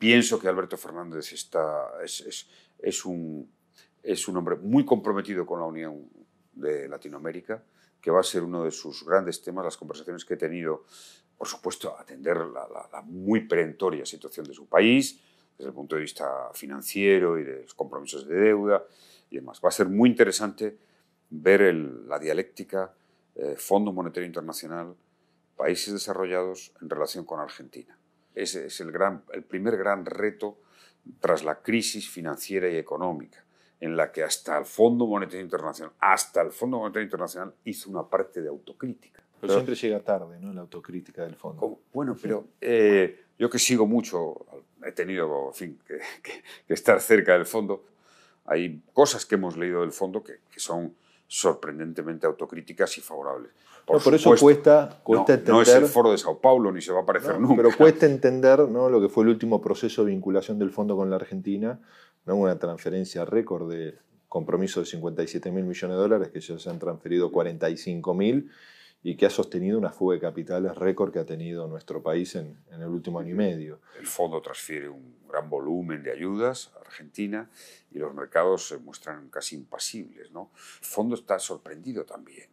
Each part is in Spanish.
Pienso que Alberto Fernández está, es, es, es, un, es un hombre muy comprometido con la Unión de Latinoamérica, que va a ser uno de sus grandes temas, las conversaciones que he tenido, por supuesto, atender la, muy perentoria situación de su país, desde el punto de vista financiero y de los compromisos de deuda y demás. Va a ser muy interesante ver la dialéctica eh, Fondo Monetario Internacional, países desarrollados en relación con Argentina es el, gran, el primer gran reto tras la crisis financiera y económica, en la que hasta el Fondo Monetario Internacional, hasta el Fondo Monetario Internacional hizo una parte de autocrítica. Pero, siempre llega tarde, ¿no? La autocrítica del fondo. Bueno, pero eh, yo que sigo mucho, he tenido, fin, que, estar cerca del fondo, hay cosas que hemos leído del fondo que son sorprendentemente autocríticas y favorables. Por, no, eso cuesta, cuesta entender. No es el foro de Sao Paulo ni se va a parecer nunca. Pero cuesta entender lo que fue el último proceso de vinculación del fondo con la Argentina, una transferencia récord de compromiso de 57 mil millones de dólares, que ya se han transferido 45 mil y que ha sostenido una fuga de capitales récord que ha tenido nuestro país en, en el último año y medio. El fondo transfiere un volumen de ayudas a Argentina y los mercados se muestran casi impasibles. ¿no? El fondo está sorprendido también,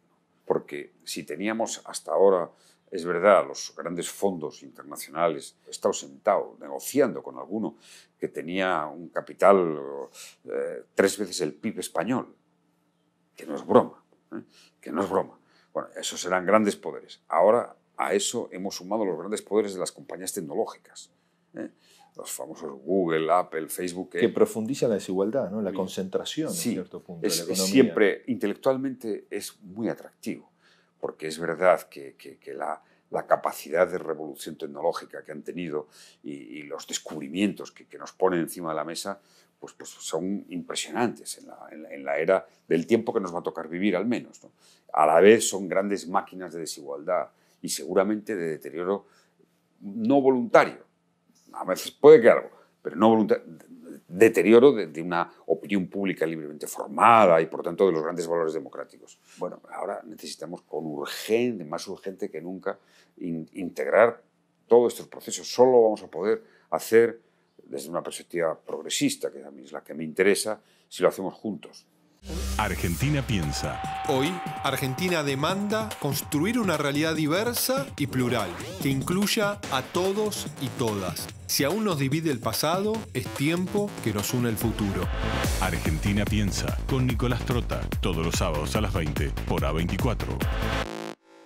porque si teníamos hasta ahora es verdad, los grandes fondos internacionales, he estado sentado negociando con alguno que tenía un capital eh, tres veces el PIB español, que no es broma, ¿eh? que no es broma. Bueno, esos eran grandes poderes. Ahora a eso hemos sumado los grandes poderes de las compañías tecnológicas. ¿eh? los famosos Google, Apple, Facebook. Que, profundiza la desigualdad, ¿no? la concentración cierto punto. siempre, intelectualmente es muy atractivo, porque es verdad que, la, capacidad de revolución tecnológica que han tenido y, los descubrimientos que, nos ponen encima de la mesa pues, pues son impresionantes en la, era del tiempo que nos va a tocar vivir al menos. A la vez son grandes máquinas de desigualdad y seguramente de deterioro no voluntario, a veces puede que algo, pero no voluntad, deterioro de, una opinión pública libremente formada y por tanto de los grandes valores democráticos. Bueno, ahora necesitamos con urgente, más urgente que nunca, integrar todos estos procesos. Solo vamos a poder hacer desde una perspectiva progresista, que también es la que me interesa, si lo hacemos juntos. Argentina piensa. Hoy, Argentina demanda construir una realidad diversa y plural, que incluya a todos y todas. Si aún nos divide el pasado, es tiempo que nos une el futuro. Argentina piensa con Nicolás Trota, todos los sábados a las 20 por A24.